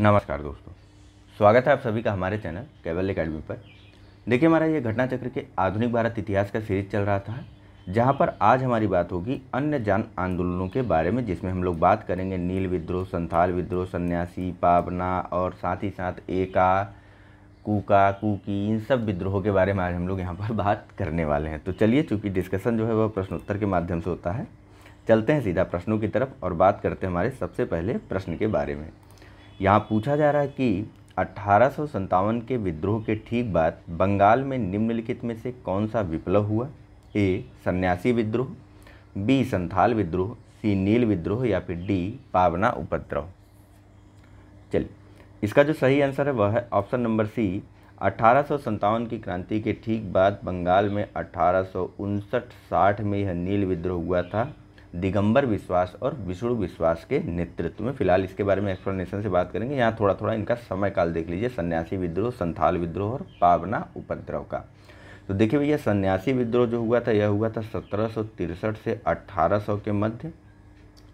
नमस्कार दोस्तों स्वागत है आप सभी का हमारे चैनल केवल एकेडमी पर देखिए हमारा ये घटना चक्र के आधुनिक भारत इतिहास का सीरीज चल रहा था जहाँ पर आज हमारी बात होगी अन्य जन आंदोलनों के बारे में जिसमें हम लोग बात करेंगे नील विद्रोह संथाल विद्रोह सन्यासी पावना और साथ ही साथ एका कूका कूकी इन सब विद्रोहों के बारे में आज हम लोग यहाँ पर बात करने वाले हैं तो चलिए चूँकि डिस्कशन जो है वह प्रश्नोत्तर के माध्यम से होता है चलते हैं सीधा प्रश्नों की तरफ और बात करते हैं हमारे सबसे पहले प्रश्न के बारे में यहाँ पूछा जा रहा है कि अठारह के विद्रोह के ठीक बाद बंगाल में निम्नलिखित में से कौन सा विप्लव हुआ ए सन्यासी विद्रोह बी संथाल विद्रोह सी नील विद्रोह या फिर डी पावना उपद्रव चलिए इसका जो सही आंसर है वह है ऑप्शन नंबर सी अठारह की क्रांति के ठीक बाद बंगाल में अठारह साठ में यह नील विद्रोह हुआ था दिगंबर विश्वास और विष्णु विश्वास के नेतृत्व में फिलहाल इसके बारे में एक्सप्लेनेशन से बात करेंगे यहाँ थोड़ा थोड़ा इनका समय काल देख लीजिए सन्यासी विद्रोह संथाल विद्रोह और पावना उपद्रव का तो देखिए भैया सन्यासी विद्रोह जो हुआ था यह हुआ था सत्रह से अट्ठारह के मध्य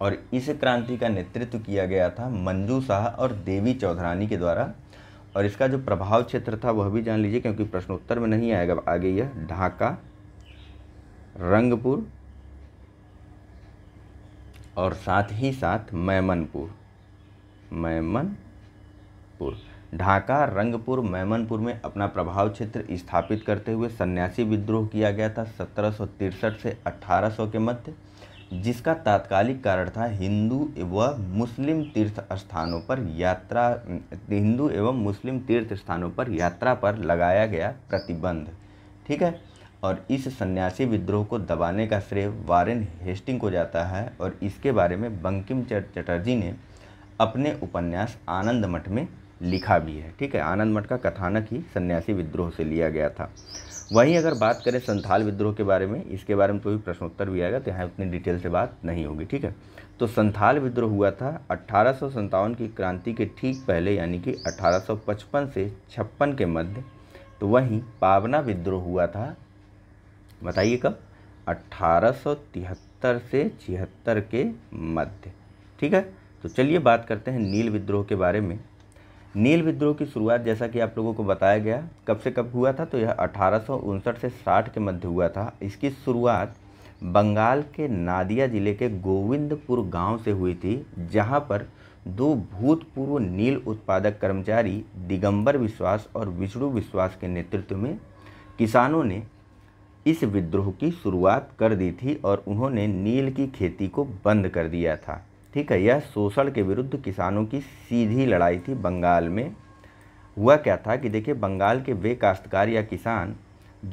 और इस क्रांति का नेतृत्व किया गया था मंजू शाह और देवी चौधरानी के द्वारा और इसका जो प्रभाव क्षेत्र था वह भी जान लीजिए क्योंकि प्रश्नोत्तर में नहीं आएगा आगे यह ढाका रंगपुर और साथ ही साथ मैमनपुर मैमनपुर ढाका रंगपुर मैमनपुर में अपना प्रभाव क्षेत्र स्थापित करते हुए सन्यासी विद्रोह किया गया था सत्रह से 1800 के मध्य जिसका तात्कालिक कारण था हिंदू व मुस्लिम तीर्थ स्थानों पर यात्रा हिंदू एवं मुस्लिम तीर्थ स्थानों पर यात्रा पर लगाया गया प्रतिबंध ठीक है और इस सन्यासी विद्रोह को दबाने का श्रेय वारेन हेस्टिंग को जाता है और इसके बारे में बंकिम चटर्जी ने अपने उपन्यास आनंद मठ में लिखा भी है ठीक है आनंद मठ का कथानक ही सन्यासी विद्रोह से लिया गया था वहीं अगर बात करें संथाल विद्रोह के बारे में इसके बारे में तो भी प्रश्नोत्तर भी आएगा तो यहाँ उतनी डिटेल से बात नहीं होगी ठीक है तो संथाल विद्रोह हुआ था अट्ठारह की क्रांति के ठीक पहले यानी कि अठारह से छप्पन के मध्य तो वहीं पावना विद्रोह हुआ था बताइए कब 1873 से छिहत्तर के मध्य ठीक है तो चलिए बात करते हैं नील विद्रोह के बारे में नील विद्रोह की शुरुआत जैसा कि आप लोगों को बताया गया कब से कब हुआ था तो यह अठारह से 60 के मध्य हुआ था इसकी शुरुआत बंगाल के नादिया जिले के गोविंदपुर गांव से हुई थी जहां पर दो भूतपूर्व नील उत्पादक कर्मचारी दिगंबर विश्वास और विष्णु विश्वास के नेतृत्व में किसानों ने इस विद्रोह की शुरुआत कर दी थी और उन्होंने नील की खेती को बंद कर दिया था ठीक है यह शोषण के विरुद्ध किसानों की सीधी लड़ाई थी बंगाल में हुआ क्या था कि देखिए बंगाल के वे काश्तकार या किसान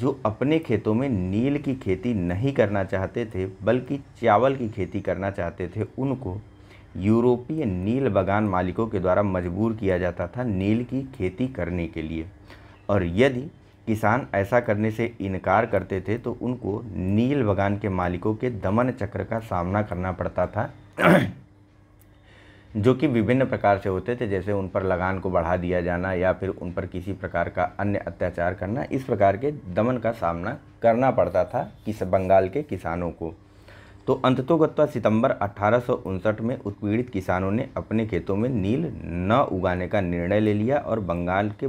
जो अपने खेतों में नील की खेती नहीं करना चाहते थे बल्कि चावल की खेती करना चाहते थे उनको यूरोपीय नील बागान मालिकों के द्वारा मजबूर किया जाता था नील की खेती करने के लिए और यदि किसान ऐसा करने से इनकार करते थे तो उनको नील बगान के मालिकों के दमन चक्र का सामना करना पड़ता था जो कि विभिन्न प्रकार से होते थे जैसे उन पर लगान को बढ़ा दिया जाना या फिर उन पर किसी प्रकार का अन्य अत्याचार करना इस प्रकार के दमन का सामना करना पड़ता था किस बंगाल के किसानों को तो अंततोगत्वा सितंबर अठारह में उत्पीड़ित किसानों ने अपने खेतों में नील न उगाने का निर्णय ले लिया और बंगाल के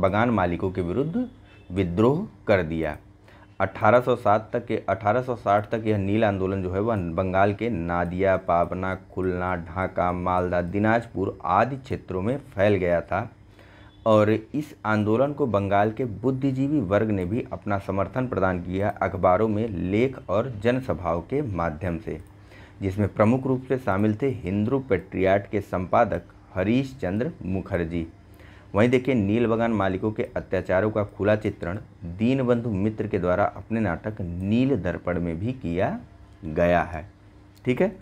बगान मालिकों के विरुद्ध विद्रोह कर दिया 1807 तक के 1860 तक यह नील आंदोलन जो है वह बंगाल के नादिया पापना खुलना ढाका मालदा दिनाजपुर आदि क्षेत्रों में फैल गया था और इस आंदोलन को बंगाल के बुद्धिजीवी वर्ग ने भी अपना समर्थन प्रदान किया अखबारों में लेख और जनसभाओं के माध्यम से जिसमें प्रमुख रूप से शामिल थे हिंदू पेट्रियाट के संपादक हरीश चंद्र मुखर्जी वहीं देखिए नील बगान मालिकों के अत्याचारों का खुला चित्रण दीनबंधु मित्र के द्वारा अपने नाटक नील दर्पण में भी किया गया है ठीक है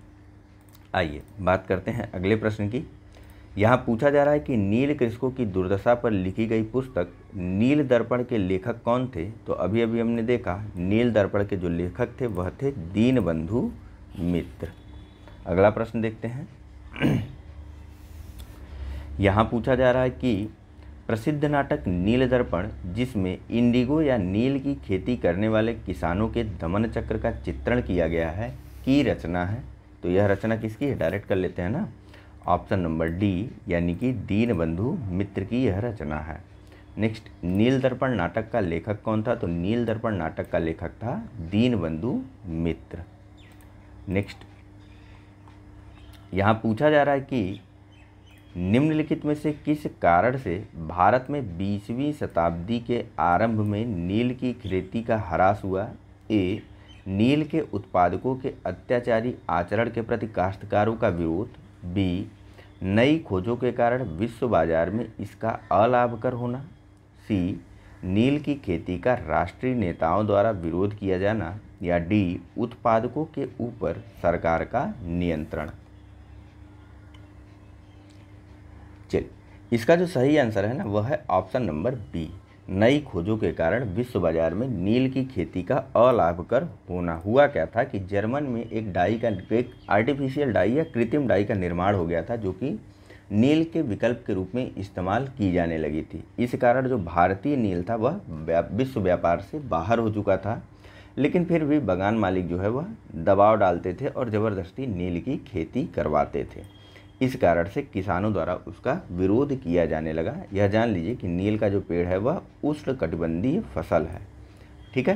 आइए बात करते हैं अगले प्रश्न की यहाँ पूछा जा रहा है कि नील कृषकों की दुर्दशा पर लिखी गई पुस्तक नील दर्पण के लेखक कौन थे तो अभी अभी हमने देखा नील दर्पण के जो लेखक थे वह थे दीनबंधु मित्र अगला प्रश्न देखते हैं यहाँ पूछा जा रहा है कि प्रसिद्ध नाटक नील दर्पण जिसमें इंडिगो या नील की खेती करने वाले किसानों के दमन चक्र का चित्रण किया गया है की रचना है तो यह रचना किसकी है डायरेक्ट कर लेते हैं ना ऑप्शन नंबर डी यानी कि दीन बंधु मित्र की यह रचना है नेक्स्ट नील दर्पण नाटक का लेखक कौन था तो नील दर्पण नाटक का लेखक था दीन बंधु मित्र नेक्स्ट यहाँ पूछा जा रहा है कि निम्नलिखित में से किस कारण से भारत में 20वीं शताब्दी के आरंभ में नील की खेती का ह्रास हुआ ए नील के उत्पादकों के अत्याचारी आचरण के प्रति काश्तकारों का विरोध बी नई खोजों के कारण विश्व बाजार में इसका अलाभकर होना सी नील की खेती का राष्ट्रीय नेताओं द्वारा विरोध किया जाना या डी उत्पादकों के ऊपर सरकार का नियंत्रण चलिए इसका जो सही आंसर है ना वह है ऑप्शन नंबर बी नई खोजों के कारण विश्व बाजार में नील की खेती का अलाभकर होना हुआ क्या था कि जर्मन में एक डाई का एक आर्टिफिशियल डाई या कृत्रिम डाई का निर्माण हो गया था जो कि नील के विकल्प के रूप में इस्तेमाल की जाने लगी थी इस कारण जो भारतीय नील था वह विश्व व्यापार से बाहर हो चुका था लेकिन फिर भी बगान मालिक जो है वह दबाव डालते थे और ज़बरदस्ती नील की खेती करवाते थे इस कारण से किसानों द्वारा उसका विरोध किया जाने लगा यह जान लीजिए कि नील का जो पेड़ है वह उष्ण कटिबंधीय फसल है ठीक है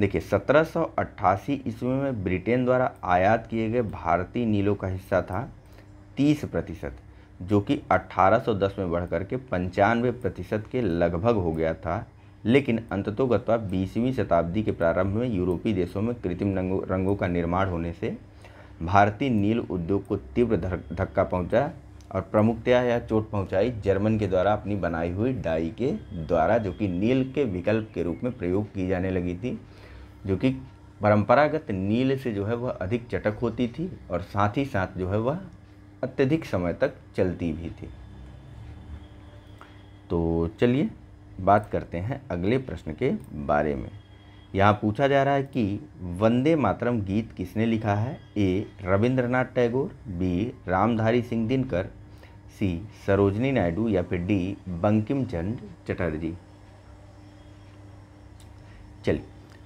देखिए 1788 ईस्वी में ब्रिटेन द्वारा आयात किए गए भारतीय नीलों का हिस्सा था 30 प्रतिशत जो कि 1810 में बढ़कर के पंचानवे प्रतिशत के लगभग हो गया था लेकिन अंततोगत्वा बीसवीं शताब्दी के प्रारंभ में यूरोपीय देशों में कृत्रिम रंगों का निर्माण होने से भारतीय नील उद्योग को तीव्र धक्का पहुंचा और प्रमुखतया यह चोट पहुंचाई जर्मन के द्वारा अपनी बनाई हुई डाई के द्वारा जो कि नील के विकल्प के रूप में प्रयोग की जाने लगी थी जो कि परंपरागत नील से जो है वह अधिक चटक होती थी और साथ ही साथ जो है वह अत्यधिक समय तक चलती भी थी तो चलिए बात करते हैं अगले प्रश्न के बारे में यहाँ पूछा जा रहा है कि वंदे मातरम गीत किसने लिखा है A Rabindranath Tagore B Ramdhari Singh Dinkar C Sarojini Naidu या फिर डी बंकिम चंद चटर्जी चलिए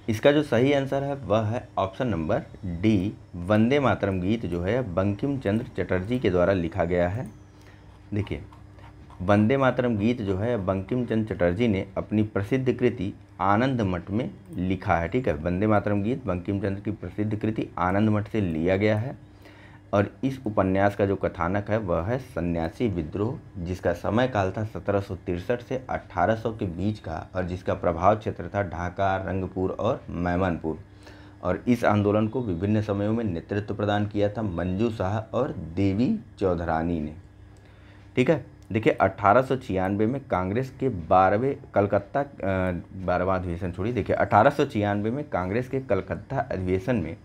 इसका जो सही आंसर है वह है option number D Vande Mataram गीत जो है बंकिम चंद्र चटर्जी के द्वारा लिखा गया है देखिए वंदे मातरम गीत जो है बंकिम चंद चटर्जी ने अपनी प्रसिद्ध कृति आनंद मठ में लिखा है ठीक है वंदे मातरम गीत बंकिम चंद की प्रसिद्ध कृति आनंद मठ से लिया गया है और इस उपन्यास का जो कथानक है वह है सन्यासी विद्रोह जिसका समय काल था सत्रह से 1800 के बीच का और जिसका प्रभाव क्षेत्र था ढाका रंगपुर और मैमनपुर और इस आंदोलन को विभिन्न समयों में नेतृत्व प्रदान किया था मंजू शाह और देवी चौधरानी ने ठीक है देखिए अट्ठारह में कांग्रेस के बारहवें कलकत्ता बारहवा अधिवेशन छोड़िए देखिए अट्ठारह में कांग्रेस के कलकत्ता अधिवेशन में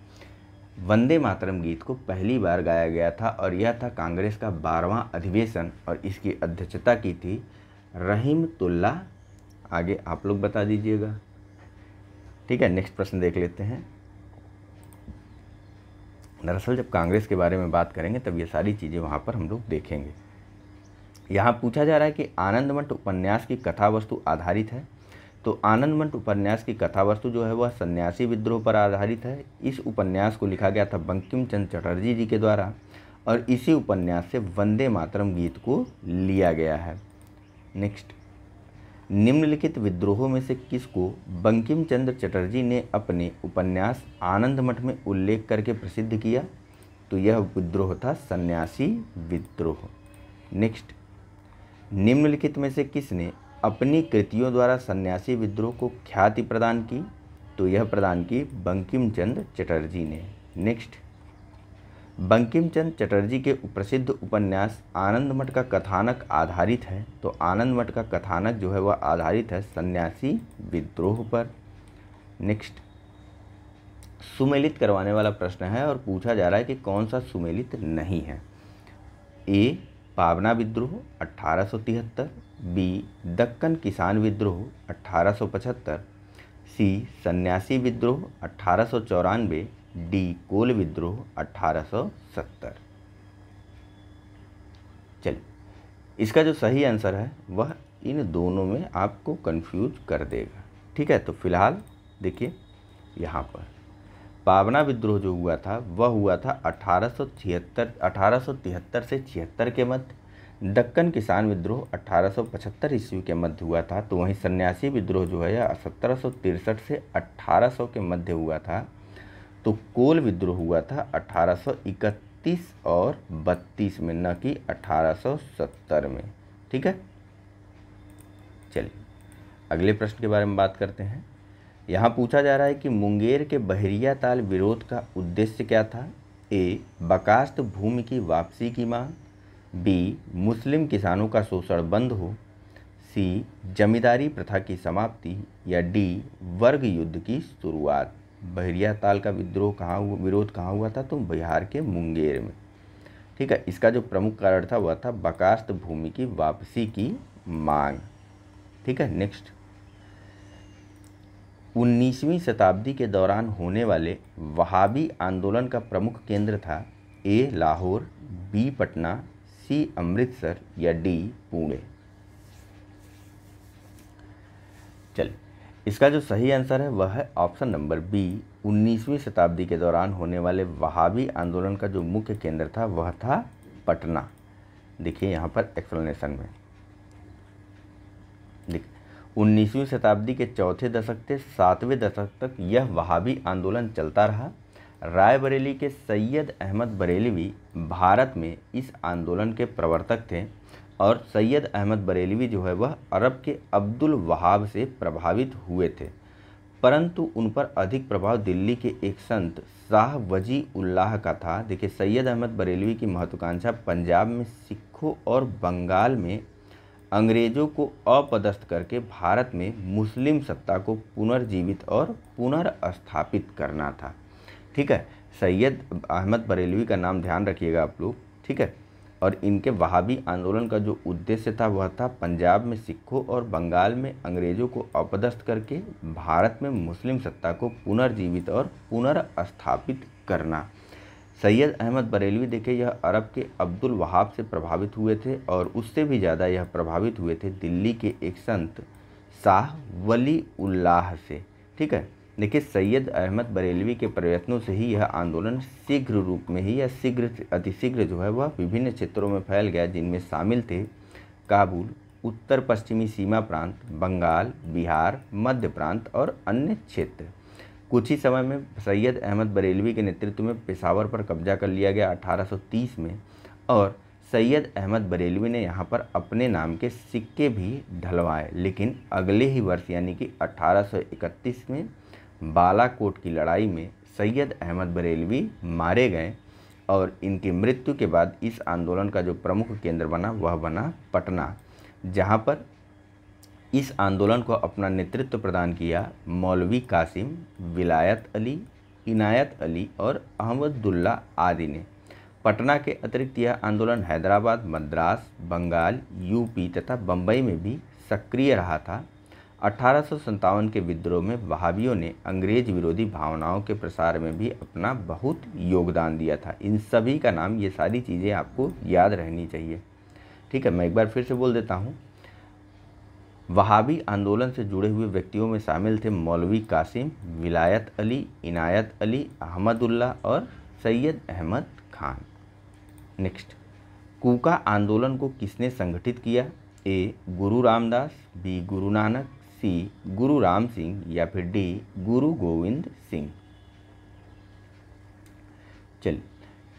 वंदे मातरम गीत को पहली बार गाया गया था और यह था कांग्रेस का बारहवा अधिवेशन और इसकी अध्यक्षता की थी रहीम तुल्ला आगे आप लोग बता दीजिएगा ठीक है नेक्स्ट प्रश्न देख लेते हैं दरअसल जब कांग्रेस के बारे में बात करेंगे तब ये सारी चीज़ें वहाँ पर हम लोग देखेंगे यहाँ पूछा जा रहा है कि आनंदमठ उपन्यास की कथा वस्तु आधारित है तो आनंदमठ उपन्यास की कथा वस्तु जो है वह सन्यासी विद्रोह पर आधारित है इस उपन्यास को लिखा गया था बंकिम चंद चटर्जी जी के द्वारा और इसी उपन्यास से वंदे मातरम गीत को लिया गया है नेक्स्ट निम्नलिखित विद्रोहों में से किसको बंकिम चंद्र चटर्जी ने अपने उपन्यास आनंदमठ में उल्लेख करके प्रसिद्ध किया तो यह विद्रोह था सन्यासी विद्रोह नेक्स्ट निम्नलिखित में से किसने अपनी कृतियों द्वारा सन्यासी विद्रोह को ख्याति प्रदान की तो यह प्रदान की बंकिम चंद चटर्जी ने नेक्स्ट बंकिम चंद चटर्जी के प्रसिद्ध उपन्यास आनंद मठ का कथानक आधारित है तो आनंद मठ का कथानक जो है वह आधारित है सन्यासी विद्रोह पर नेक्स्ट सुमेलित करवाने वाला प्रश्न है और पूछा जा रहा है कि कौन सा सुमेलित नहीं है ए पावना विद्रोह अट्ठारह बी दक्कन किसान विद्रोह अठारह सी सन्यासी विद्रोह अठारह डी कोल विद्रोह अट्ठारह चलिए इसका जो सही आंसर है वह इन दोनों में आपको कंफ्यूज कर देगा ठीक है तो फिलहाल देखिए यहाँ पर पावना विद्रोह जो हुआ था वह हुआ था अठारह सौ से छिहत्तर के मध्य दक्कन किसान विद्रोह 1875 ईस्वी के मध्य हुआ था तो वहीं सन्यासी विद्रोह जो है यह सत्रह से 1800 के मध्य हुआ था तो कोल विद्रोह हुआ था 1831 और 32 में न कि 1870 में ठीक है चलिए अगले प्रश्न के बारे में बात करते हैं यहाँ पूछा जा रहा है कि मुंगेर के बहरिया ताल विरोध का उद्देश्य क्या था ए बकास्त भूमि की वापसी की मांग बी मुस्लिम किसानों का शोषण बंद हो सी जमींदारी प्रथा की समाप्ति या डी वर्ग युद्ध की शुरुआत बहरिया ताल का विद्रोह कहाँ हुआ विरोध कहाँ हुआ था तो बिहार के मुंगेर में ठीक है इसका जो प्रमुख कारण था वह था बकास्त भूमि की वापसी की मांग ठीक है नेक्स्ट 19वीं शताब्दी के दौरान होने वाले वहाबी आंदोलन का प्रमुख केंद्र था A Lahore B Patna C Amritsar या डी पुणे चल इसका जो सही आंसर है वह है ऑप्शन नंबर बी 19वीं शताब्दी के दौरान होने वाले वहाबी आंदोलन का जो मुख्य केंद्र था वह था पटना देखिए यहाँ पर एक्सप्लेनेशन में 19वीं शताब्दी के चौथे दशक से सातवें दशक तक यह वहाबी आंदोलन चलता रहा रायबरेली के सैयद अहमद बरेलवी भारत में इस आंदोलन के प्रवर्तक थे और सैयद अहमद बरेलवी जो है वह अरब के अब्दुल वहाब से प्रभावित हुए थे परंतु उन पर अधिक प्रभाव दिल्ली के एक संत शाह वजी उल्लाह का था देखिए सैयद अहमद बरेलवी की महत्वाकांक्षा पंजाब में सिखों और बंगाल में अंग्रेज़ों को अपदस्थ करके भारत में मुस्लिम सत्ता को पुनर्जीवित और पुनर्स्थापित करना था ठीक है सैयद अहमद बरेलवी का नाम ध्यान रखिएगा आप लोग ठीक है और इनके वहाबी आंदोलन का जो उद्देश्य था वह था पंजाब में सिखों और बंगाल में अंग्रेज़ों को अपदस्थ करके भारत में मुस्लिम सत्ता को पुनर्जीवित और पुनर्स्थापित करना सैयद अहमद बरेलवी देखे यह अरब के अब्दुल वहाब से प्रभावित हुए थे और उससे भी ज़्यादा यह प्रभावित हुए थे दिल्ली के एक संत शाह वली उल्लाह से ठीक है देखिए सैयद अहमद बरेलवी के प्रयत्नों से ही यह आंदोलन शीघ्र रूप में ही या शीघ्र अतिशीघ्र जो है वह विभिन्न क्षेत्रों में फैल गया जिनमें शामिल थे काबुल उत्तर पश्चिमी सीमा प्रांत बंगाल बिहार मध्य प्रांत और अन्य क्षेत्र कुछ ही समय में सैयद अहमद बरेलवी के नेतृत्व में पेशावर पर कब्जा कर लिया गया 1830 में और सैयद अहमद बरेलवी ने यहाँ पर अपने नाम के सिक्के भी ढलवाए लेकिन अगले ही वर्ष यानी कि 1831 में बालाकोट की लड़ाई में सैयद अहमद बरेलवी मारे गए और इनकी मृत्यु के बाद इस आंदोलन का जो प्रमुख केंद्र बना वह बना पटना जहाँ पर इस आंदोलन को अपना नेतृत्व प्रदान किया मौलवी कासिम विलायत अली इनायत अली और अहमदुल्ला आदि ने पटना के अतिरिक्त यह आंदोलन हैदराबाद मद्रास बंगाल यूपी तथा बम्बई में भी सक्रिय रहा था अठारह के विद्रोह में भावियों ने अंग्रेज विरोधी भावनाओं के प्रसार में भी अपना बहुत योगदान दिया था इन सभी का नाम ये सारी चीज़ें आपको याद रहनी चाहिए ठीक है मैं एक बार फिर से बोल देता हूँ वहाबी आंदोलन से जुड़े हुए व्यक्तियों में शामिल थे मौलवी कासिम विलायत अली इनायत अली अहमदुल्ला और सैयद अहमद खान नेक्स्ट कूका आंदोलन को किसने संगठित किया ए गुरु रामदास बी गुरु नानक सी गुरु राम सिंह या फिर डी गुरु गोविंद सिंह चलिए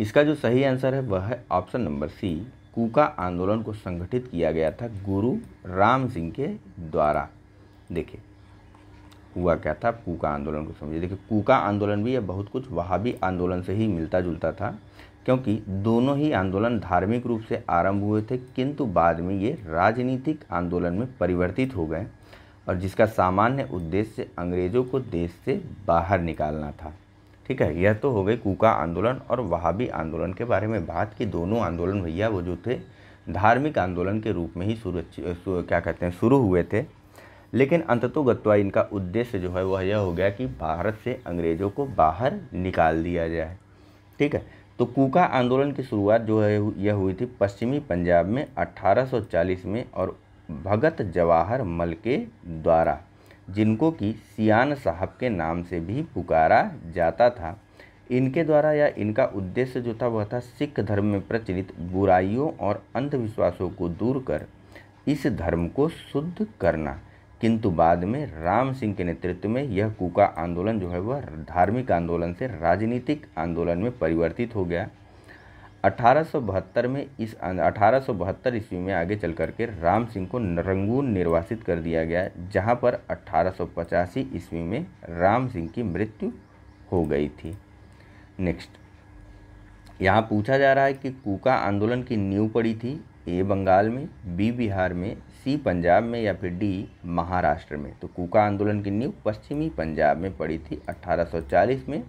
इसका जो सही आंसर है वह है ऑप्शन नंबर सी कूका आंदोलन को संगठित किया गया था गुरु राम सिंह के द्वारा देखिए हुआ क्या था कूका आंदोलन को समझिए देखिए कूका आंदोलन भी यह बहुत कुछ वहाबी आंदोलन से ही मिलता जुलता था क्योंकि दोनों ही आंदोलन धार्मिक रूप से आरंभ हुए थे किंतु बाद में ये राजनीतिक आंदोलन में परिवर्तित हो गए और जिसका सामान्य उद्देश्य अंग्रेज़ों को देश से बाहर निकालना था ठीक है यह तो हो गई कूका आंदोलन और वहाबी आंदोलन के बारे में बात कि दोनों आंदोलन भैया वो जो थे धार्मिक आंदोलन के रूप में ही शुरू क्या कहते हैं शुरू हुए थे लेकिन अंततोगत्वा इनका उद्देश्य जो है वह यह हो गया कि भारत से अंग्रेज़ों को बाहर निकाल दिया जाए ठीक है तो कूका आंदोलन की शुरुआत जो है यह हुई थी पश्चिमी पंजाब में 1840 में और भगत जवाहर मल के द्वारा जिनको कि सियान साहब के नाम से भी पुकारा जाता था इनके द्वारा या इनका उद्देश्य जो था वह था सिख धर्म में प्रचलित बुराइयों और अंधविश्वासों को दूर कर इस धर्म को शुद्ध करना किंतु बाद में राम सिंह के नेतृत्व में यह कूका आंदोलन जो है वह धार्मिक आंदोलन से राजनीतिक आंदोलन में परिवर्तित हो गया 1872 में इस अठारह ईस्वी में आगे चल करके राम सिंह को रंगून निर्वासित कर दिया गया जहां पर अठारह ईस्वी में राम सिंह की मृत्यु हो गई थी नेक्स्ट यहाँ पूछा जा रहा है कि कूका आंदोलन की नींव पड़ी थी ए बंगाल में बी बिहार में सी पंजाब में या फिर डी महाराष्ट्र में तो कूका आंदोलन की नींव पश्चिमी पंजाब में पड़ी थी 1840 में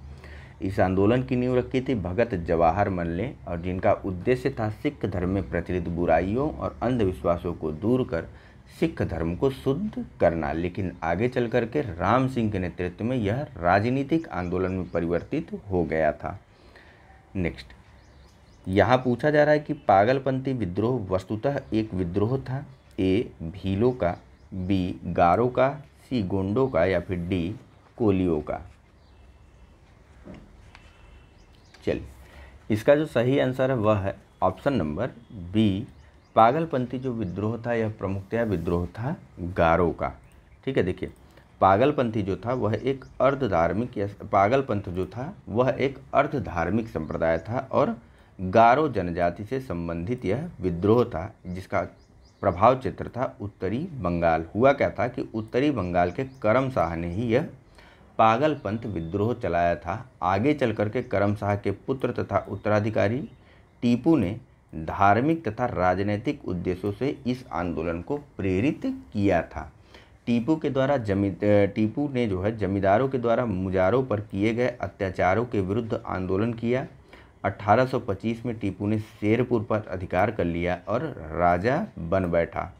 इस आंदोलन की नींव रखी थी भगत जवाहर मल ने और जिनका उद्देश्य था सिख धर्म में प्रचलित बुराइयों और अंधविश्वासों को दूर कर सिख धर्म को शुद्ध करना लेकिन आगे चल करके राम सिंह के नेतृत्व में यह राजनीतिक आंदोलन में परिवर्तित हो गया था नेक्स्ट यहाँ पूछा जा रहा है कि पागलपंथी विद्रोह वस्तुतः एक विद्रोह था ए भीलों का बी गारो का सी गोंडों का या फिर डी कोलियो का चलिए इसका जो सही आंसर है वह है ऑप्शन नंबर बी पागलपंथी जो विद्रोह था यह प्रमुखतया विद्रोह था गारो का ठीक है देखिए पागलपंथी जो था वह एक अर्ध धार्मिक पागलपंथ जो था वह एक अर्ध धार्मिक संप्रदाय था और गारो जनजाति से संबंधित यह विद्रोह था जिसका प्रभाव क्षेत्र था उत्तरी बंगाल हुआ क्या था कि उत्तरी बंगाल के करम शाह ने ही यह पागलपंथ विद्रोह चलाया था आगे चल के करम शाह के पुत्र तथा उत्तराधिकारी टीपू ने धार्मिक तथा राजनैतिक उद्देश्यों से इस आंदोलन को प्रेरित किया था टीपू के द्वारा जमी टीपू ने जो है जमींदारों के द्वारा मुजारों पर किए गए अत्याचारों के विरुद्ध आंदोलन किया 1825 में टीपू ने शेरपुर पर अधिकार कर लिया और राजा बन बैठा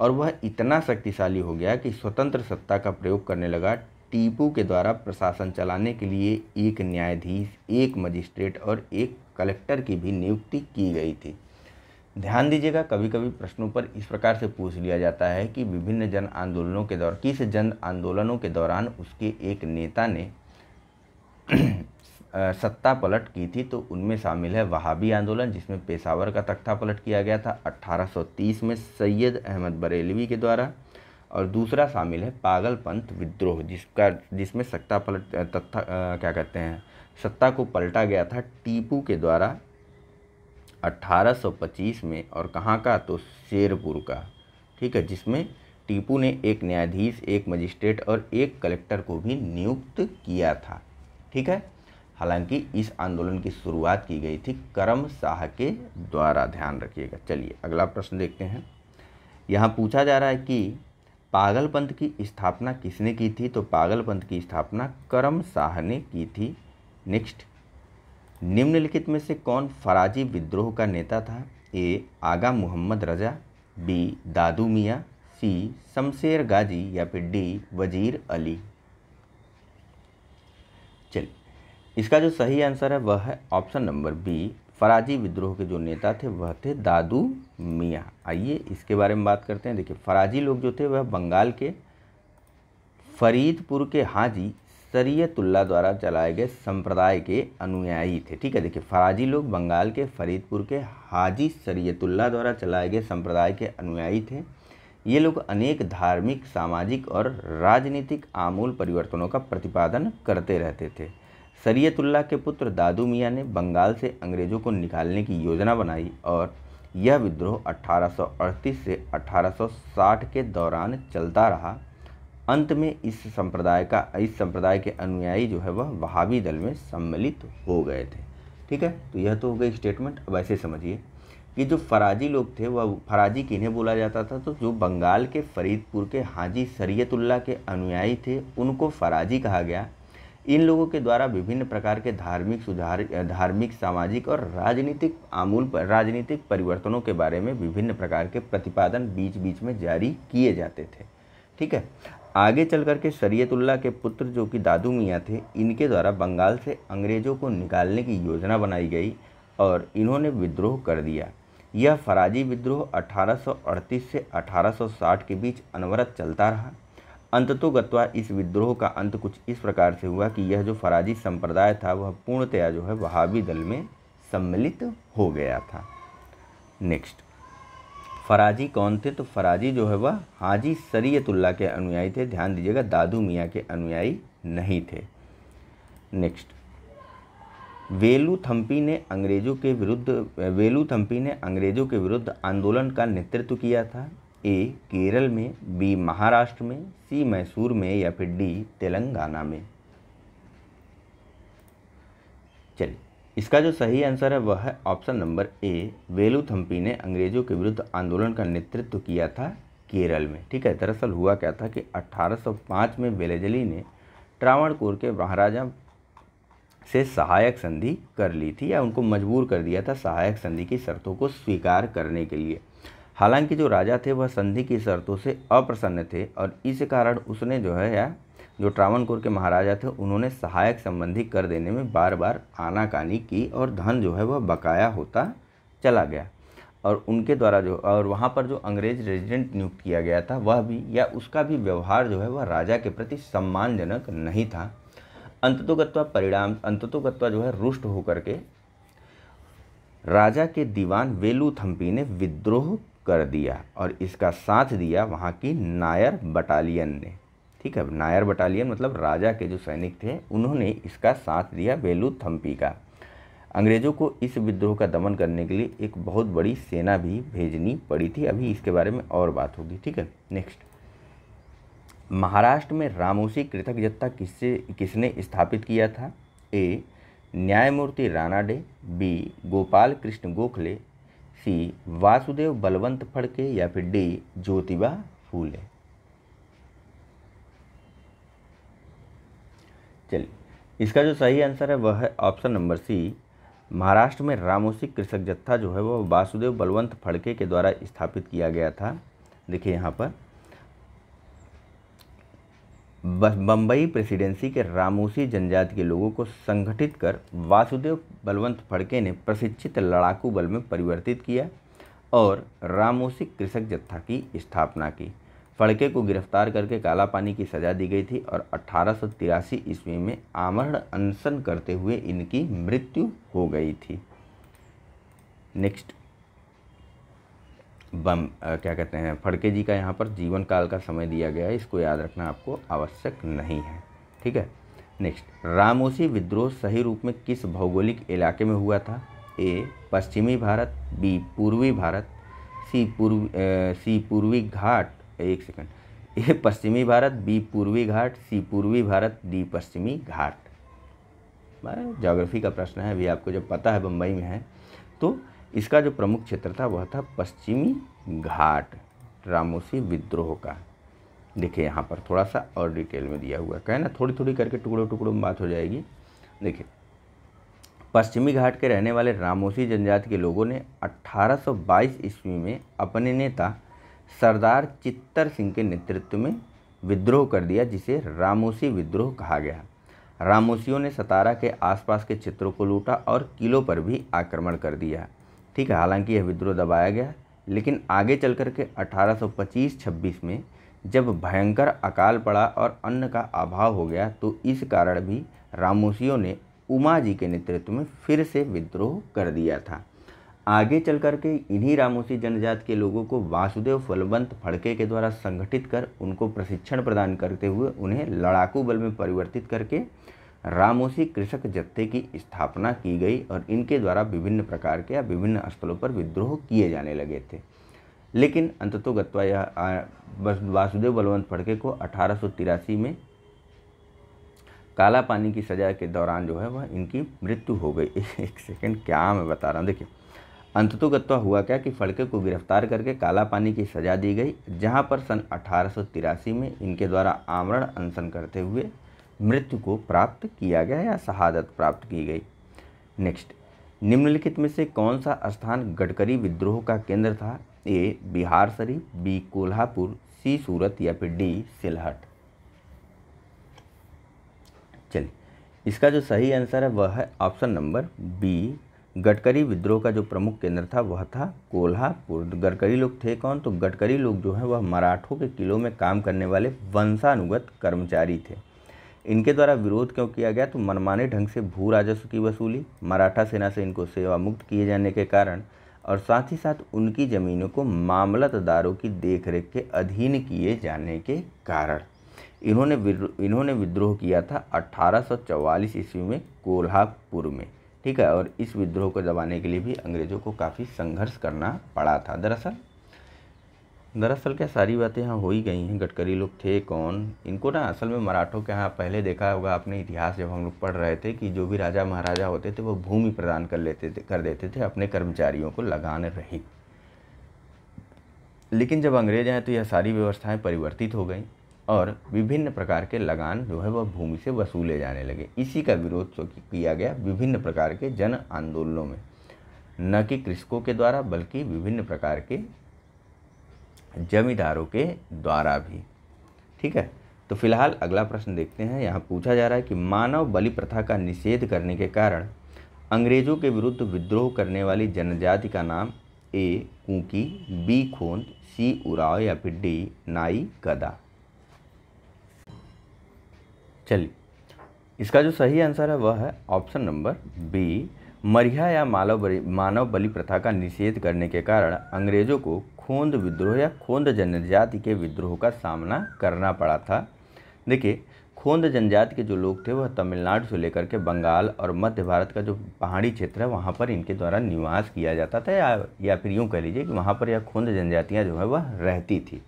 और वह इतना शक्तिशाली हो गया कि स्वतंत्र सत्ता का प्रयोग करने लगा टीपू के द्वारा प्रशासन चलाने के लिए एक न्यायाधीश एक मजिस्ट्रेट और एक कलेक्टर की भी नियुक्ति की गई थी ध्यान दीजिएगा कभी कभी प्रश्नों पर इस प्रकार से पूछ लिया जाता है कि विभिन्न जन आंदोलनों के दौरान किस जन आंदोलनों के दौरान उसके एक नेता ने सत्ता पलट की थी तो उनमें शामिल है वहाबी आंदोलन जिसमें पेशावर का तख्ता पलट किया गया था 1830 में सैयद अहमद बरेलवी के द्वारा और दूसरा शामिल है पागल पंथ विद्रोह जिसका जिसमें सत्ता पलट तथा क्या कहते हैं सत्ता को पलटा गया था टीपू के द्वारा 1825 में और कहाँ का तो शेरपुर का ठीक है जिसमें टीपू ने एक न्यायाधीश एक मजिस्ट्रेट और एक कलेक्टर को भी नियुक्त किया था ठीक है हालांकि इस आंदोलन की शुरुआत की गई थी करम शाह के द्वारा ध्यान रखिएगा चलिए अगला प्रश्न देखते हैं यहाँ पूछा जा रहा है कि पागलपंथ की स्थापना किसने की थी तो पागलपंथ की स्थापना करम शाह ने की थी नेक्स्ट निम्नलिखित में से कौन फराजी विद्रोह का नेता था ए आगा मोहम्मद रजा बी दादू मियाँ सी शमशेर गाजी या फिर डी वजीर अली चलिए इसका जो सही आंसर है वह है ऑप्शन नंबर बी फराजी विद्रोह के जो नेता थे वह थे दादू मियाँ आइए इसके बारे में बात करते हैं देखिए फराजी लोग जो थे वह बंगाल के फरीदपुर के हाजी सरीयतुल्ला द्वारा चलाए गए संप्रदाय के अनुयायी थे ठीक है देखिए फराजी लोग बंगाल के फरीदपुर के हाजी सरीयतुल्ला द्वारा चलाए गए संप्रदाय के अनुयायी थे ये लोग अनेक धार्मिक सामाजिक और राजनीतिक आमूल परिवर्तनों का प्रतिपादन करते रहते थे सरीयतुल्ला के पुत्र दादू मियाँ ने बंगाल से अंग्रेज़ों को निकालने की योजना बनाई और यह विद्रोह 1838 से 1860 के दौरान चलता रहा अंत में इस संप्रदाय का इस संप्रदाय के अनुयायी जो है वह वहावी दल में सम्मिलित हो गए थे ठीक है तो यह तो हो गई स्टेटमेंट अब ऐसे समझिए कि जो फराजी लोग थे वह फराजी किन्हें बोला जाता था तो जो बंगाल के फरीदपुर के हाजी सरयतुल्ला के अनुयायी थे उनको फराजी कहा गया इन लोगों के द्वारा विभिन्न प्रकार के धार्मिक सुधार धार्मिक सामाजिक और राजनीतिक आमूल राजनीतिक परिवर्तनों के बारे में विभिन्न प्रकार के प्रतिपादन बीच बीच में जारी किए जाते थे ठीक है आगे चल करके शरीयतुल्ला के पुत्र जो कि दादू मियाँ थे इनके द्वारा बंगाल से अंग्रेज़ों को निकालने की योजना बनाई गई और इन्होंने विद्रोह कर दिया यह फराजी विद्रोह 1838 से 1860 के बीच अनवरत चलता रहा अंततोगत्वा इस विद्रोह का अंत कुछ इस प्रकार से हुआ कि यह जो फराजी संप्रदाय था वह पूर्णतया जो है वहावी दल में सम्मिलित हो गया था नेक्स्ट फराजी कौन थे तो फराजी जो है वह हाजी सरयतुल्ला के अनुयायी थे ध्यान दीजिएगा दादू मियाँ के अनुयायी नहीं थे नेक्स्ट वेलू थम्पी ने अंग्रेज़ों के विरुद्ध वेलू थम्पी ने अंग्रेज़ों के विरुद्ध आंदोलन का नेतृत्व किया था ए केरल में बी महाराष्ट्र में सी मैसूर में या फिर डी तेलंगाना में चलिए इसका जो सही आंसर है वह है ऑप्शन नंबर ए थम्पी ने अंग्रेजों के विरुद्ध आंदोलन का नेतृत्व किया था केरल में ठीक है दरअसल हुआ क्या था कि 1805 में वेलेजली ने ट्रावणकोर के महाराजा से सहायक संधि कर ली थी या उनको मजबूर कर दिया था सहायक संधि की शर्तों को स्वीकार करने के लिए हालांकि जो राजा थे वह संधि की शर्तों से अप्रसन्न थे और इस कारण उसने जो है जो ट्रावणकोर के महाराजा थे उन्होंने सहायक संबंधी कर देने में बार बार आनाकानी की और धन जो है वह बकाया होता चला गया और उनके द्वारा जो और वहाँ पर जो अंग्रेज रेजिडेंट नियुक्त किया गया था वह भी या उसका भी व्यवहार जो है वह राजा के प्रति सम्मानजनक नहीं था अंततोगत्वा परिणाम अंततोगत्वा जो है रुष्ट होकर के राजा के दीवान वेलू थम्पी ने विद्रोह कर दिया और इसका साथ दिया वहाँ की नायर बटालियन ने ठीक है नायर बटालियन मतलब राजा के जो सैनिक थे उन्होंने इसका साथ दिया वेलू थम्पी का अंग्रेज़ों को इस विद्रोह का दमन करने के लिए एक बहुत बड़ी सेना भी भेजनी पड़ी थी अभी इसके बारे में और बात होगी ठीक है नेक्स्ट महाराष्ट्र में रामोसी कृतक जत्था किससे किसने स्थापित किया था ए न्यायमूर्ति डे बी गोपाल कृष्ण गोखले सी वासुदेव बलवंत फड़के या फिर डी ज्योतिबा फूले चलिए इसका जो सही आंसर है वह है ऑप्शन नंबर सी महाराष्ट्र में रामोसी कृषक जत्था जो है वह वासुदेव बलवंत फड़के के द्वारा स्थापित किया गया था देखिए यहाँ पर बम्बई प्रेसिडेंसी के रामोसी जनजाति के लोगों को संगठित कर वासुदेव बलवंत फड़के ने प्रशिक्षित लड़ाकू बल में परिवर्तित किया और रामोसी कृषक जत्था की स्थापना की फड़के को गिरफ्तार करके काला पानी की सजा दी गई थी और अठारह ईस्वी में आमरण अनशन करते हुए इनकी मृत्यु हो गई थी नेक्स्ट बम क्या कहते हैं फड़के जी का यहाँ पर जीवन काल का समय दिया गया है इसको याद रखना आपको आवश्यक नहीं है ठीक है नेक्स्ट रामोसी विद्रोह सही रूप में किस भौगोलिक इलाके में हुआ था ए पश्चिमी भारत बी पूर्वी भारत सी पूर्व सी पूर्वी घाट एक सेकंड ए पश्चिमी भारत बी पूर्वी घाट सी पूर्वी भारत डी पश्चिमी घाट बारह जोग्राफी का प्रश्न है अभी आपको जब पता है बम्बई में है तो इसका जो प्रमुख क्षेत्र था वह था पश्चिमी घाट रामोसी विद्रोह का देखिए यहाँ पर थोड़ा सा और डिटेल में दिया हुआ है कहना थोड़ी थोड़ी करके टुकड़ों टुकड़ों में बात हो जाएगी देखिए पश्चिमी घाट के रहने वाले रामोसी जनजाति के लोगों ने 1822 ईस्वी में अपने नेता सरदार चित्तर सिंह के नेतृत्व में विद्रोह कर दिया जिसे रामोसी विद्रोह कहा गया रामोसियों ने सतारा के आसपास के क्षेत्रों को लूटा और किलों पर भी आक्रमण कर दिया ठीक है हालांकि यह विद्रोह दबाया गया लेकिन आगे चल कर के 1825-26 में जब भयंकर अकाल पड़ा और अन्न का अभाव हो गया तो इस कारण भी रामोसियों ने उमा जी के नेतृत्व में फिर से विद्रोह कर दिया था आगे चल करके इन्हीं रामोसी जनजाति के लोगों को वासुदेव फलवंत फड़के के द्वारा संगठित कर उनको प्रशिक्षण प्रदान करते हुए उन्हें लड़ाकू बल में परिवर्तित करके रामोसी कृषक जत्थे की स्थापना की गई और इनके द्वारा विभिन्न प्रकार के या विभिन्न स्थलों पर विद्रोह किए जाने लगे थे लेकिन अंततोगत्वा यह वासुदेव बलवंत फड़के को अठारह में काला पानी की सजा के दौरान जो है वह इनकी मृत्यु हो गई एक सेकंड क्या मैं बता रहा हूँ देखिए अंततोगत्वा हुआ क्या कि फड़के को गिरफ्तार करके काला पानी की सजा दी गई जहां पर सन अठारह में इनके द्वारा आमरण अनशन करते हुए मृत्यु को प्राप्त किया गया या शहादत प्राप्त की गई नेक्स्ट निम्नलिखित में से कौन सा स्थान गडकरी विद्रोह का केंद्र था A Bihar Sharif B Kolhapur C Surat या फिर डी सिलहट चलिए इसका जो सही आंसर है वह है ऑप्शन नंबर बी गडकरी विद्रोह का जो प्रमुख केंद्र था वह था कोल्हापुर गडकरी लोग थे कौन तो गडकरी लोग जो हैं वह मराठों के किलों में काम करने वाले वंशानुगत कर्मचारी थे इनके द्वारा विरोध क्यों किया गया तो मनमाने ढंग से भू राजस्व की वसूली मराठा सेना से इनको सेवा मुक्त किए जाने के कारण और साथ ही साथ उनकी ज़मीनों को मामलतदारों की देखरेख के अधीन किए जाने के कारण इन्होंने इन्होंने विद्रोह किया था 1844 ईस्वी में कोल्हापुर में ठीक है और इस विद्रोह को दबाने के लिए भी अंग्रेज़ों को काफ़ी संघर्ष करना पड़ा था दरअसल दरअसल क्या सारी बातें यहाँ हो ही गई हैं गडकरी लोग थे कौन इनको ना असल में मराठों के यहाँ पहले देखा होगा आपने इतिहास जब हम लोग पढ़ रहे थे कि जो भी राजा महाराजा होते थे वो भूमि प्रदान कर लेते थे कर देते थे अपने कर्मचारियों को लगान रही लेकिन जब अंग्रेज आए तो यह सारी व्यवस्थाएं परिवर्तित हो गई और विभिन्न प्रकार के लगान जो है वह भूमि से वसूले जाने लगे इसी का विरोध किया गया विभिन्न प्रकार के जन आंदोलनों में न कि कृषकों के द्वारा बल्कि विभिन्न प्रकार के जमींदारों के द्वारा भी ठीक है तो फिलहाल अगला प्रश्न देखते हैं यहाँ पूछा जा रहा है कि मानव बलि प्रथा का निषेध करने के कारण अंग्रेजों के विरुद्ध विद्रोह करने वाली जनजाति का नाम A Kuki B Khond C Oraon या फिर डी नाई कदा चलिए इसका जो सही आंसर है वह है ऑप्शन नंबर बी मरिया या मानव बलि मानव बलि प्रथा का निषेध करने के कारण अंग्रेज़ों को खोंद विद्रोह या खोंद जनजाति के विद्रोह का सामना करना पड़ा था देखिए खोंद जनजाति के जो लोग थे वह तमिलनाडु से लेकर के बंगाल और मध्य भारत का जो पहाड़ी क्षेत्र है वहाँ पर इनके द्वारा निवास किया जाता था या या फिर यूँ कह लीजिए कि वहाँ पर यह खोंद जनजातियाँ जो है वह रहती थी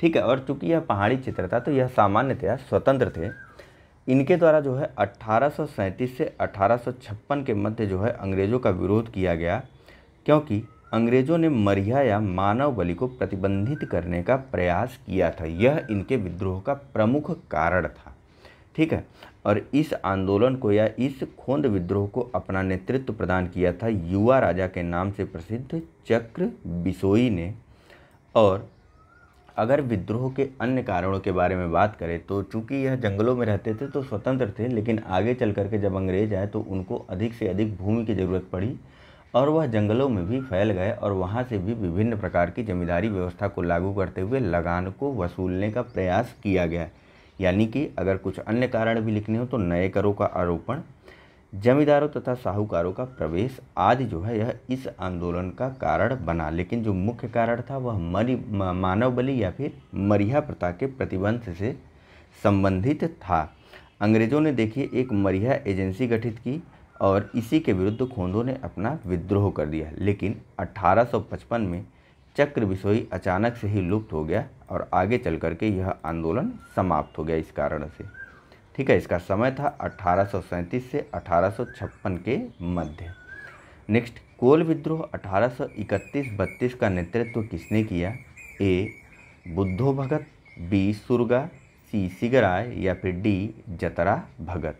ठीक है और चूँकि यह पहाड़ी क्षेत्र था तो यह सामान्यतया स्वतंत्र थे इनके द्वारा जो है 1837 से 1856 के मध्य जो है अंग्रेज़ों का विरोध किया गया क्योंकि अंग्रेज़ों ने मरिया या मानव बलि को प्रतिबंधित करने का प्रयास किया था यह इनके विद्रोह का प्रमुख कारण था ठीक है और इस आंदोलन को या इस खोंद विद्रोह को अपना नेतृत्व प्रदान किया था युवा राजा के नाम से प्रसिद्ध चक्र बिसोई ने और अगर विद्रोह के अन्य कारणों के बारे में बात करें तो चूंकि यह जंगलों में रहते थे तो स्वतंत्र थे लेकिन आगे चल करके जब अंग्रेज आए तो उनको अधिक से अधिक भूमि की ज़रूरत पड़ी और वह जंगलों में भी फैल गए और वहाँ से भी विभिन्न प्रकार की जमींदारी व्यवस्था को लागू करते हुए लगान को वसूलने का प्रयास किया गया यानी कि अगर कुछ अन्य कारण भी लिखने हो तो नए करों का आरोपण जमींदारों तथा साहूकारों का प्रवेश आदि जो है यह इस आंदोलन का कारण बना लेकिन जो मुख्य कारण था वह मरी मानव बलि या फिर मरिया प्रथा के प्रतिबंध से संबंधित था अंग्रेज़ों ने देखिए एक मरिया एजेंसी गठित की और इसी के विरुद्ध खोंदों ने अपना विद्रोह कर दिया लेकिन 1855 में चक्र बिसोई अचानक से ही लुप्त हो गया और आगे चल करके यह आंदोलन समाप्त हो गया इस कारण से ठीक है इसका समय था अठारह से अठारह के मध्य नेक्स्ट कोल विद्रोह 1831-32 का नेतृत्व किसने किया ए बुद्धो भगत बी सुरगा सी सिगराय या फिर डी जतरा भगत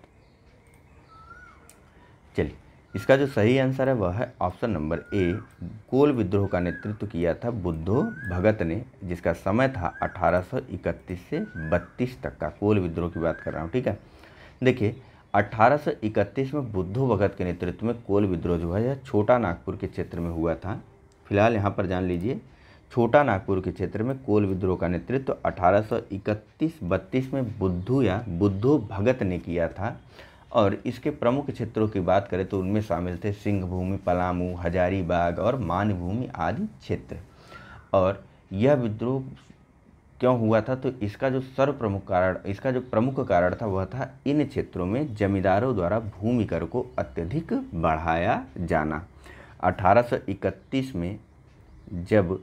चलिए इसका जो सही आंसर है वह है ऑप्शन नंबर ए कोल विद्रोह का नेतृत्व किया था बुद्धो भगत ने जिसका समय था 1831 से 32 तक का कोल विद्रोह की बात कर रहा हूँ ठीक है देखिए 1831 में बुद्धो भगत के नेतृत्व में कोल विद्रोह जो है यह छोटा नागपुर के क्षेत्र में हुआ था फिलहाल यहाँ पर जान लीजिए छोटा नागपुर के क्षेत्र में कोल विद्रोह का नेतृत्व अठारह सौ में बुद्धू या बुद्धो भगत ने किया था और इसके प्रमुख क्षेत्रों की बात करें तो उनमें शामिल थे सिंहभूमि पलामू हजारीबाग और मानभूमि आदि क्षेत्र और यह विद्रोह क्यों हुआ था तो इसका जो सर्व प्रमुख कारण इसका जो प्रमुख कारण था वह था इन क्षेत्रों में जमींदारों द्वारा भूमि कर को अत्यधिक बढ़ाया जाना 1831 में जब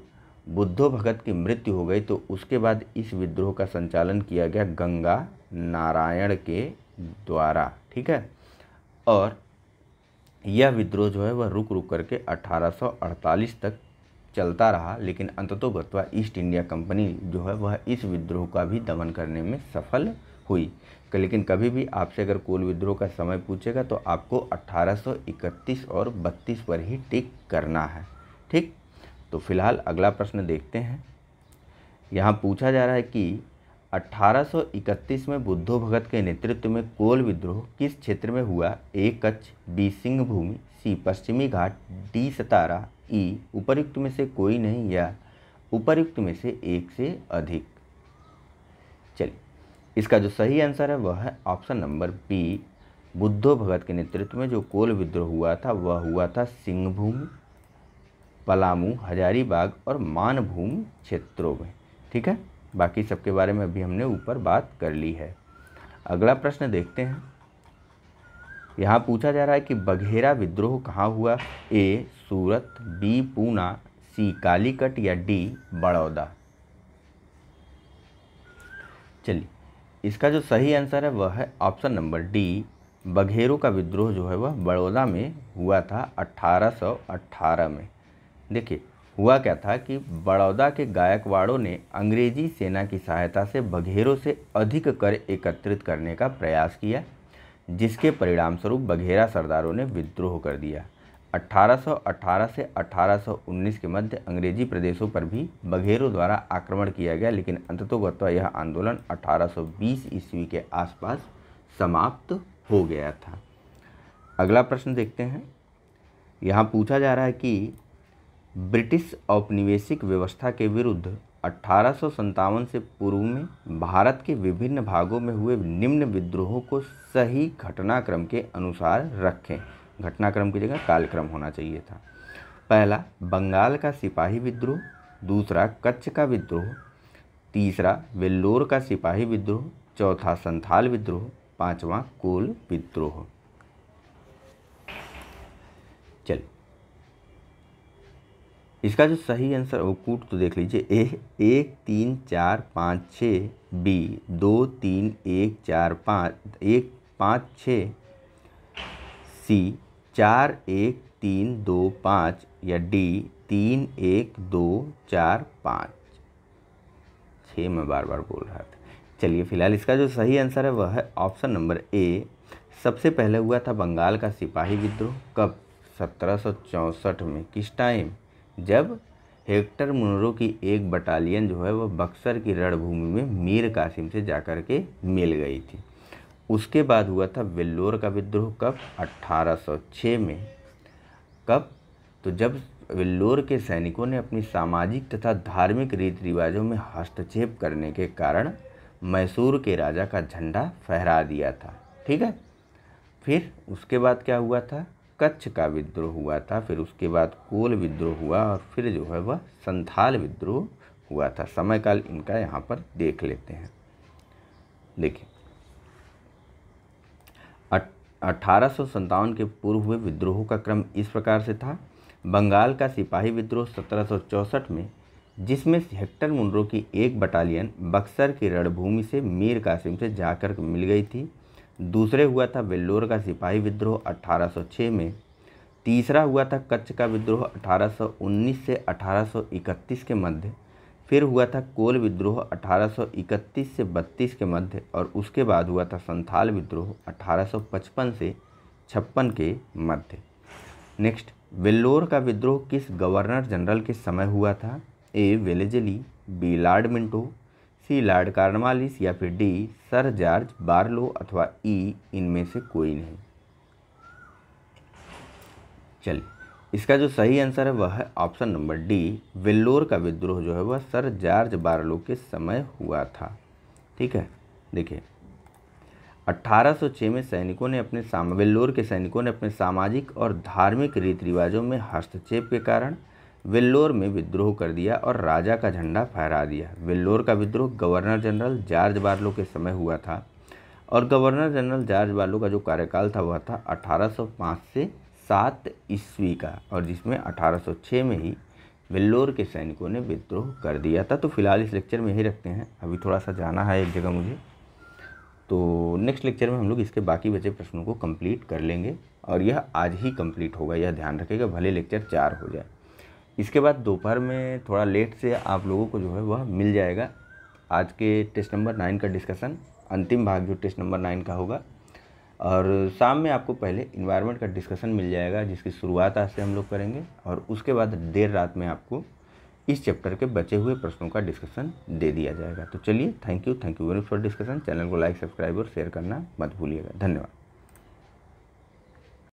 बुद्धो भगत की मृत्यु हो गई तो उसके बाद इस विद्रोह का संचालन किया गया गंगा नारायण के द्वारा ठीक है और यह विद्रोह जो है वह रुक रुक करके 1848 तक चलता रहा लेकिन अंततोगत्वा ईस्ट इंडिया कंपनी जो है वह इस विद्रोह का भी दमन करने में सफल हुई लेकिन कभी भी आपसे अगर कोल विद्रोह का समय पूछेगा तो आपको 1831 और 32 पर ही टिक करना है ठीक तो फिलहाल अगला प्रश्न देखते हैं यहाँ पूछा जा रहा है कि 1831 में बुद्धो भगत के नेतृत्व में कोल विद्रोह किस क्षेत्र में हुआ A Kutch B Singhbhum C पश्चिमी घाट डी सतारा ई उपरुक्त में से कोई नहीं या उपरुक्त में से एक से अधिक चलिए इसका जो सही आंसर है वह है option number B Budhu Bhagat के नेतृत्व में जो कोल विद्रोह हुआ था वह हुआ था सिंहभूम पलामू हजारीबाग और मानभूम क्षेत्रों में ठीक है बाकी सबके बारे में अभी हमने ऊपर बात कर ली है अगला प्रश्न देखते हैं यहाँ पूछा जा रहा है कि बघेरा विद्रोह कहाँ हुआ A Surat B Poona C Calicut या डी बड़ौदा चलिए इसका जो सही आंसर है वह है ऑप्शन नंबर डी बघेरों का विद्रोह जो है वह बड़ौदा में हुआ था 1818 में देखिए हुआ क्या था कि बड़ौदा के गायकवाड़ों ने अंग्रेजी सेना की सहायता से बघेरों से अधिक कर एकत्रित करने का प्रयास किया जिसके परिणामस्वरूप बघेरा सरदारों ने विद्रोह कर दिया 1818 से 1819 के मध्य अंग्रेजी प्रदेशों पर भी बघेरों द्वारा आक्रमण किया गया लेकिन अंततोगत्वा यह आंदोलन 1820 ईस्वी के आसपास समाप्त हो गया था अगला प्रश्न देखते हैं यहाँ पूछा जा रहा है कि ब्रिटिश औपनिवेशिक व्यवस्था के विरुद्ध अठारह से पूर्व में भारत के विभिन्न भागों में हुए निम्न विद्रोहों को सही घटनाक्रम के अनुसार रखें घटनाक्रम की जगह कालक्रम होना चाहिए था पहला बंगाल का सिपाही विद्रोह दूसरा कच्छ का विद्रोह तीसरा वेल्लोर का सिपाही विद्रोह चौथा संथाल विद्रोह पांचवा कोल विद्रोह चलिए इसका जो सही आंसर वो कूट तो देख लीजिए ए एक तीन चार पाँच छ बी दो तीन एक चार पाँच एक पाँच छः सी चार एक तीन दो पाँच या डी तीन एक दो चार पाँच छः मैं बार बार बोल रहा था चलिए फिलहाल इसका जो सही आंसर है वह है ऑप्शन नंबर ए सबसे पहले हुआ था बंगाल का सिपाही विद्रोह कब सत्रह सौ में किस टाइम जब हेक्टर मुनरो की एक बटालियन जो है वह बक्सर की रणभूमि में मीर कासिम से जाकर के मिल गई थी उसके बाद हुआ था वेल्लोर का विद्रोह कब 1806 में कब तो जब वेल्लोर के सैनिकों ने अपनी सामाजिक तथा धार्मिक रीति रिवाजों में हस्तक्षेप करने के कारण मैसूर के राजा का झंडा फहरा दिया था ठीक है फिर उसके बाद क्या हुआ था कच्छ का विद्रोह हुआ था फिर उसके बाद कोल विद्रोह हुआ और फिर जो है वह संथाल विद्रोह हुआ था समय काल इनका यहाँ पर देख लेते हैं देखिए अठारह के पूर्व हुए विद्रोहों का क्रम इस प्रकार से था बंगाल का सिपाही विद्रोह सत्रह में जिसमें हेक्टर मुंडरों की एक बटालियन बक्सर की रणभूमि से मीर कासिम से जाकर मिल गई थी दूसरे हुआ था वेल्लोर का सिपाही विद्रोह 1806 में तीसरा हुआ था कच्छ का विद्रोह 1819 से 1831 के मध्य फिर हुआ था कोल विद्रोह 1831 से 32 के मध्य और उसके बाद हुआ था संथाल विद्रोह 1855 से छप्पन के मध्य नेक्स्ट वेल्लोर का विद्रोह किस गवर्नर जनरल के समय हुआ था A Wellesley B Lord Minto C Lord Cornwallis या फिर डी सर जॉर्ज बार्लो अथवा ई इनमें से कोई नहीं चलिए इसका जो सही आंसर है वह है ऑप्शन नंबर डी वेल्लोर का विद्रोह जो है वह सर जॉर्ज बार्लो के समय हुआ था ठीक है देखिए 1806 में सैनिकों ने अपने साम वेल्लोर के सैनिकों ने अपने सामाजिक और धार्मिक रीति रिवाजों में हस्तक्षेप के कारण वेल्लोर में विद्रोह कर दिया और राजा का झंडा फहरा दिया वेल्लोर का विद्रोह गवर्नर जनरल जॉर्ज बार्लो के समय हुआ था और गवर्नर जनरल जॉर्ज बार्लो का जो कार्यकाल था वह था 1805 से 7 ईस्वी का और जिसमें 1806 में ही वेल्लोर के सैनिकों ने विद्रोह कर दिया था तो फिलहाल इस लेक्चर में यही रखते हैं अभी थोड़ा सा जाना है एक जगह मुझे तो नेक्स्ट लेक्चर में हम लोग इसके बाकी बचे प्रश्नों को कंप्लीट कर लेंगे और यह आज ही कंप्लीट होगा यह ध्यान रखेगा भले लेक्चर चार हो जाए इसके बाद दोपहर में थोड़ा लेट से आप लोगों को जो है वह मिल जाएगा आज के टेस्ट नंबर नाइन का डिस्कशन अंतिम भाग जो टेस्ट नंबर नाइन का होगा और शाम में आपको पहले इन्वायरमेंट का डिस्कशन मिल जाएगा जिसकी शुरुआत आज से हम लोग करेंगे और उसके बाद देर रात में आपको इस चैप्टर के बचे हुए प्रश्नों का डिस्कशन दे दिया जाएगा तो चलिए thank you thank you very much for discussion channel को लाइक सब्सक्राइब और शेयर करना मत भूलिएगा धन्यवाद